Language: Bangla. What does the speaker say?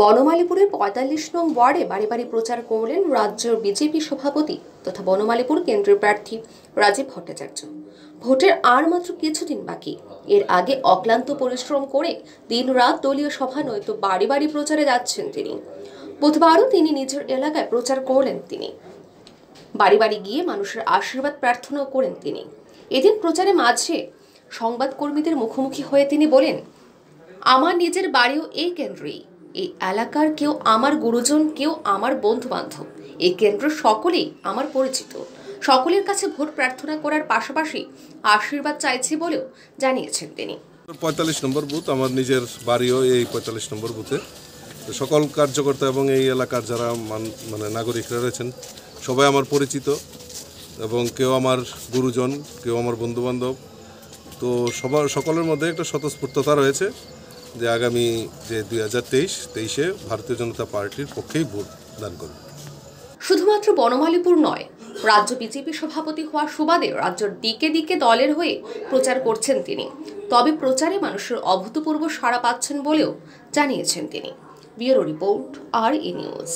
বনমালীপুরের পঁয়তাল্লিশ নং ওয়ার্ডে বাড়ি বাড়ি প্রচার করলেন রাজ্য বিজেপি সভাপতি তথা বনমালীপুর কেন্দ্রীয় প্রার্থী রাজীব ভট্টাচার্য ভোটের আর মাত্র কিছুদিন বাকি এর আগে অক্লান্ত পরিশ্রম করে দিন রাত দলীয় সভা নয়তো বাড়ি বাড়ি প্রচারে যাচ্ছেন তিনি বুধবারও তিনি নিজের এলাকায় প্রচার করলেন তিনি বাড়ি বাড়ি গিয়ে মানুষের আশীর্বাদ প্রার্থনাও করেন তিনি এদিন প্রচারে মাঝে সংবাদকর্মীদের মুখোমুখি হয়ে তিনি বলেন আমার নিজের বাড়িও এই কেন্দ্রেই এই এলাকার কেউ আমার গুরুজন কেউ আমার বন্ধু বান্ধব এই কেন্দ্র সকলেই আমার পরিচিত সকলের কাছে ভোট প্রার্থনা করার পাশাপাশি আশীর্বাদ চাইছি বলেও জানিয়েছেন তিনি পঁয়তাল্লিশ নম্বর বুথ আমার নিজের বাড়িও এই পঁয়তাল্লিশ নম্বর বুথে সকল কার্যকর্তা এবং এই এলাকার যারা মানে নাগরিকরা রয়েছেন সবাই আমার পরিচিত এবং কেউ আমার গুরুজন কেউ আমার বন্ধুবান্ধব তো সবার সকলের মধ্যে একটা স্বতঃস্ফূর্ততা রয়েছে যে আগামী যে দুই হাজার তেইশ তেইশে ভারতীয় জনতা পার্টির পক্ষেই ভোট দান করবে শুধুমাত্র বনমালীপুর নয় রাজ্য বিজেপি সভাপতি হওয়ার সুবাদে রাজ্যের দিকে দিকে দলের হয়ে প্রচার করছেন তিনি তবে প্রচারে মানুষের অভূতপূর্ব সাড়া পাচ্ছেন বলেও জানিয়েছেন তিনি bureau report R E news